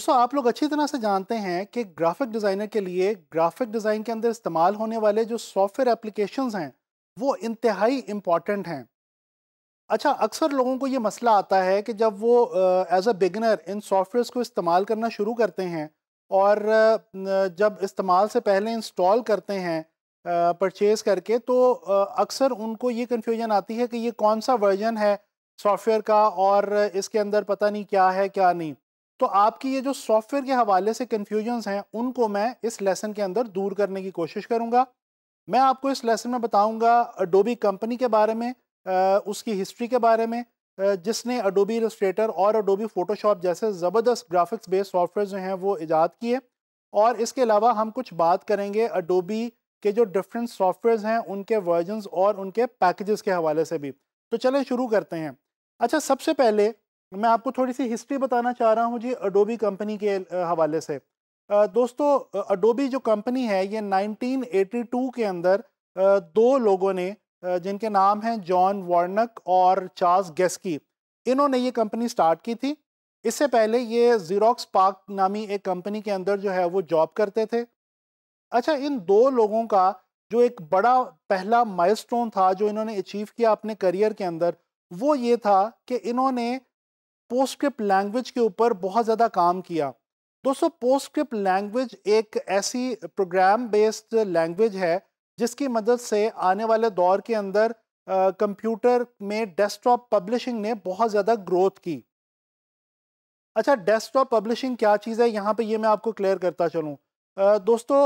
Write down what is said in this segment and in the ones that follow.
दोस्तों आप लोग अच्छी तरह से जानते हैं कि ग्राफिक डिज़ाइनर के लिए ग्राफिक डिज़ाइन के अंदर इस्तेमाल होने वाले जो सॉफ्टवेयर एप्लीकेशन हैं वो इंतहाई इम्पॉर्टेंट हैं अच्छा अक्सर लोगों को ये मसला आता है कि जब वो as a beginner in softwares को इस्तेमाल करना शुरू करते हैं और जब इस्तेमाल से पहले इंस्टॉल करते हैं परचेज़ करके तो अक्सर उनको ये कन्फ्यूजन आती है कि ये कौन सा वर्जन है सॉफ्टवेयर का और इसके अंदर पता नहीं क्या है क्या नहीं तो आपकी ये जो सॉफ्टवेयर के हवाले से कन्फ्यूजन्स हैं उनको मैं इस लेसन के अंदर दूर करने की कोशिश करूँगा मैं आपको इस लेसन में बताऊँगा अडोबी कंपनी के बारे में उसकी हिस्ट्री के बारे में जिसने अडोबी इलस्ट्रेटर और अडोबी फ़ोटोशॉप जैसे ज़बरदस्त ग्राफिक्स बेस्ड सॉफ्टवेयर जो हैं वो ईजाद किए और इसके अलावा हम कुछ बात करेंगे अडोबी के जो डिफरेंट सॉफ्टवेयर्स हैं उनके वर्जनस और उनके पैकेजेस के हवाले से भी तो चलें शुरू करते हैं अच्छा सबसे पहले मैं आपको थोड़ी सी हिस्ट्री बताना चाह रहा हूँ जी अडोबी कंपनी के हवाले से दोस्तों अडोबी जो कंपनी है ये 1982 के अंदर दो लोगों ने जिनके नाम हैं जॉन वार्नक और चार्ल्स गेस्की इन्होंने ये कंपनी स्टार्ट की थी इससे पहले ये जीरोक्स पार्क नामी एक कंपनी के अंदर जो है वो जॉब करते थे अच्छा इन दो लोगों का जो एक बड़ा पहला माइलस्टोन था जो इन्होंने अचीव किया अपने करियर के अंदर वो ये था कि इन्होंने पोस्टक्रिप्ट लैंग्वेज के ऊपर बहुत ज़्यादा काम किया दोस्तों पोस्टक्रिप्ट लैंग्वेज एक ऐसी प्रोग्राम बेस्ड लैंग्वेज है जिसकी मदद से आने वाले दौर के अंदर कंप्यूटर में डेस्कटॉप पब्लिशिंग ने बहुत ज़्यादा ग्रोथ की अच्छा डेस्कटॉप पब्लिशिंग क्या चीज़ है यहाँ पे ये मैं आपको क्लियर करता चलूँ दोस्तों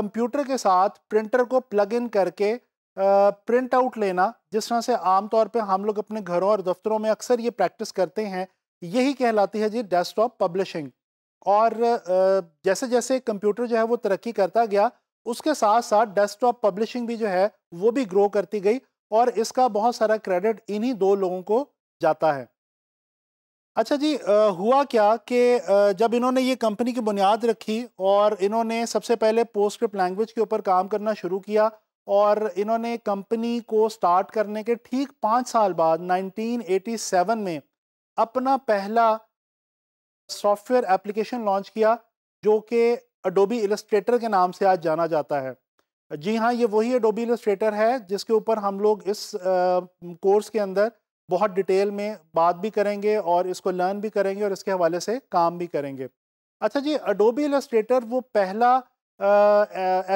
कंप्यूटर के साथ प्रिंटर को प्लग इन करके प्रिंट आउट लेना जिस तरह से आमतौर पे हम लोग अपने घरों और दफ्तरों में अक्सर ये प्रैक्टिस करते हैं यही कहलाती है जी डेस्कटॉप पब्लिशिंग और जैसे जैसे कंप्यूटर जो है वो तरक्की करता गया उसके साथ साथ डेस्कटॉप पब्लिशिंग भी जो है वो भी ग्रो करती गई और इसका बहुत सारा क्रेडिट इन्हीं दो लोगों को जाता है अच्छा जी हुआ क्या कि जब इन्होंने ये कंपनी की बुनियाद रखी और इन्होंने सबसे पहले पोस्टक्रिप्ट लैंग्वेज के ऊपर काम करना शुरू किया और इन्होंने कंपनी को स्टार्ट करने के ठीक पाँच साल बाद 1987 में अपना पहला सॉफ्टवेयर एप्लीकेशन लॉन्च किया जो कि अडोबी इलस्ट्रेटर के नाम से आज जाना जाता है जी हाँ ये वही अडोबी इलस्ट्रेटर है जिसके ऊपर हम लोग इस कोर्स के अंदर बहुत डिटेल में बात भी करेंगे और इसको लर्न भी करेंगे और इसके हवाले से काम भी करेंगे अच्छा जी अडोबी इलस्ट्रेटर वो पहला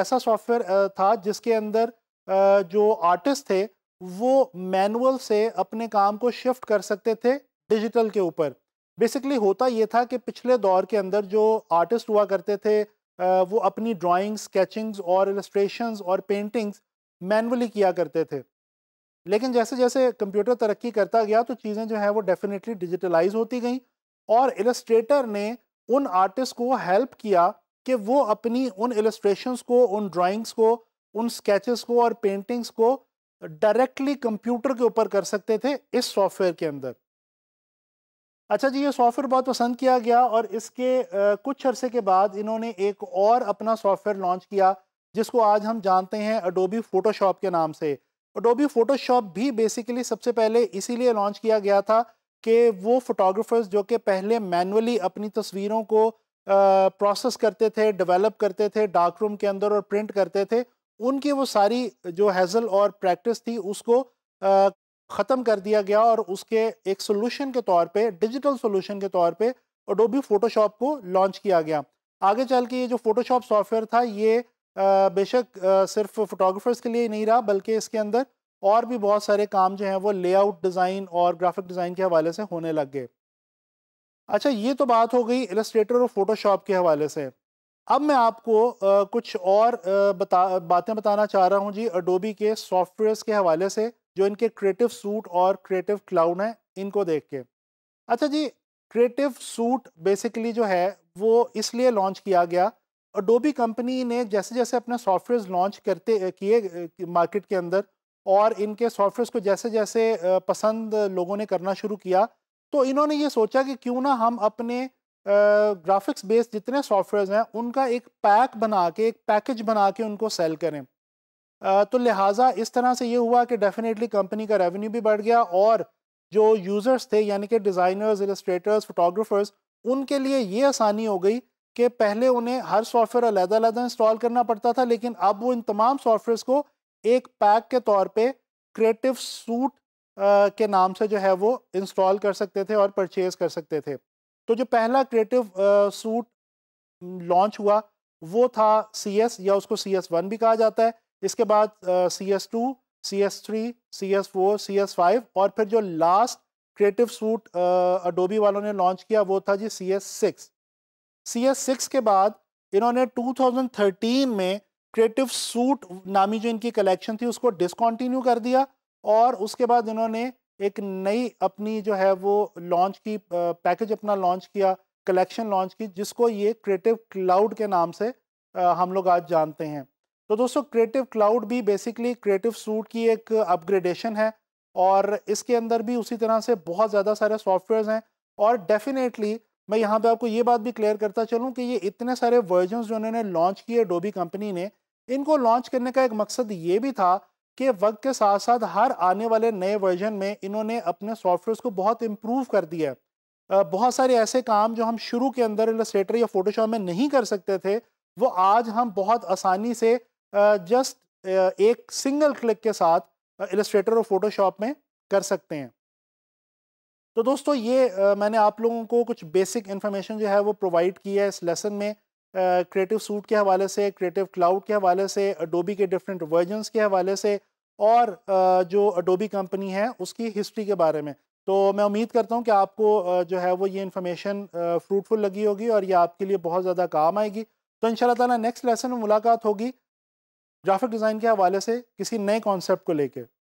ऐसा सॉफ्टवेयर था जिसके अंदर जो आर्टिस्ट थे वो मैनुअल से अपने काम को शिफ्ट कर सकते थे डिजिटल के ऊपर बेसिकली होता ये था कि पिछले दौर के अंदर जो आर्टिस्ट हुआ करते थे वो अपनी ड्राइंग्स स्केचिंग्स और इलस्ट्रेशंस और पेंटिंग्स मैनुअली किया करते थे लेकिन जैसे जैसे कंप्यूटर तरक्की करता गया तो चीज़ें जो है वो डेफिनेटली डिजिटलाइज होती गई और इलस्ट्रेटर ने उन आर्टिस्ट को हेल्प किया कि वो अपनी उन इलस्ट्रेशंस को उन ड्राइंग्स को उन स्केचेस को और पेंटिंग्स को डायरेक्टली कंप्यूटर के ऊपर कर सकते थे इस सॉफ्टवेयर के अंदर अच्छा जी ये सॉफ्टवेयर बहुत पसंद किया गया और इसके कुछ अरसे के बाद इन्होंने एक और अपना सॉफ्टवेयर लॉन्च किया जिसको आज हम जानते हैं अडोबी फ़ोटोशॉप के नाम से अडोबी फ़ोटोशॉप भी बेसिकली सबसे पहले इसीलिए लॉन्च किया गया था कि वो फोटोग्राफर्स जो कि पहले मैनुअली अपनी तस्वीरों को प्रोसेस करते थे डेवलप करते थे डार्क रूम के अंदर और प्रिंट करते थे उनकी वो सारी जो हैज़ल और प्रैक्टिस थी उसको ख़त्म कर दिया गया और उसके एक सोल्यूशन के तौर पर डिजिटल सोल्यूशन के तौर पर अडोबी फ़ोटोशॉप को लॉन्च किया गया आगे चल के ये जो फ़ोटोशॉप सॉफ्टवेयर था ये बेशक सिर्फ फोटोग्राफर्स के लिए ही नहीं रहा बल्कि इसके अंदर और भी बहुत सारे काम जो हैं वो लेआउट डिज़ाइन और ग्राफिक डिज़ाइन के हवाले से होने लग गए अच्छा ये तो बात हो गई इलस्ट्रेटर और फोटोशॉप के हवाले से अब मैं आपको आ, कुछ और आ, बता बातें बताना चाह रहा हूँ जी अडोबी के सॉफ्टवेयर्स के हवाले से जो इनके क्रिएटिव सूट और क्रिएटिव क्लाउन है इनको देख के अच्छा जी क्रिएटिव सूट बेसिकली जो है वो इसलिए लॉन्च किया गया अडोबी कंपनी ने जैसे जैसे अपने सॉफ्टवेयर लॉन्च करते किए मार्केट के अंदर और इनके सॉफ्टवेयर को जैसे जैसे पसंद लोगों ने करना शुरू किया तो इन्होंने ये सोचा कि क्यों ना हम अपने ग्राफिक्स बेस्ड जितने सॉफ्टवेयर हैं उनका एक पैक बना के एक पैकेज बना के उनको सेल करें तो लिहाजा इस तरह से ये हुआ कि डेफिनेटली कंपनी का रेवेन्यू भी बढ़ गया और जो यूज़र्स थे यानी कि डिज़ाइनर्स इलस्ट्रेटर्स फोटोग्राफर्स उनके लिए ये आसानी हो गई कि पहले उन्हें हर सॉफ्टवेयर अलहदा अलहदा इंस्टॉल करना पड़ता था लेकिन अब वो इन तमाम सॉफ्टवेयर्स को एक पैक के तौर पे क्रिएटिव सूट के नाम से जो है वो इंस्टॉल कर सकते थे और परचेज कर सकते थे तो जो पहला क्रिएटिव सूट लॉन्च हुआ वो था सी एस या उसको सी एस वन भी कहा जाता है इसके बाद C S two C S three C S four C S five और फिर जो लास्ट क्रिएटिव सूट अडोबी वालों ने लॉन्च किया वो था जी C S six C S six के बाद इन्होंने 2013 में क्रिएटिव सूट नामी जो इनकी कलेक्शन थी उसको डिसकॉन्टिन्यू कर दिया और उसके बाद इन्होंने एक नई अपनी जो है वो लॉन्च की पैकेज अपना लॉन्च किया कलेक्शन लॉन्च की जिसको ये क्रिएटिव क्लाउड के नाम से हम लोग आज जानते हैं तो दोस्तों क्रिएटिव क्लाउड भी बेसिकली क्रिएटिव सूट की एक अपग्रेडेशन है और इसके अंदर भी उसी तरह से बहुत ज़्यादा सारे सॉफ्टवेयर्स हैं और डेफिनेटली मैं यहाँ पे आपको ये बात भी क्लियर करता चलूँ कि ये इतने सारे वर्जन जो उन्होंने लॉन्च किए डोबी कंपनी ने इनको लॉन्च करने का एक मकसद ये भी था कि वक्त के साथ साथ हर आने वाले नए वर्जन में इन्होंने अपने सॉफ्टवेयर्स को बहुत इम्प्रूव कर दिया है बहुत सारे ऐसे काम जो हम शुरू के अंदर इलेट्रेटर या फोटोशॉप में नहीं कर सकते थे वो आज हम बहुत आसानी से जस्ट एक सिंगल क्लिक के साथ इलस्ट्रेटर और फोटोशॉप में कर सकते हैं तो दोस्तों ये मैंने आप लोगों को कुछ बेसिक इन्फॉर्मेशन जो है वो प्रोवाइड की है इस लेसन में क्रिएटिव सूट के हवाले से क्रिएटिव क्लाउड के हवाले से अडोबी के डिफरेंट वर्जनस के हवाले से और जो अडोबी कंपनी है उसकी हिस्ट्री के बारे में तो मैं उम्मीद करता हूँ कि आपको जो है वो ये इन्फॉर्मेशन फ्रूटफुल लगी होगी और ये आपके लिए बहुत ज़्यादा काम आएगी तो इन शाला नेक्स्ट लेसन में मुलाकात होगी ग्राफिक डिज़ाइन के हवाले से किसी नए कॉन्सेप्ट को लेकर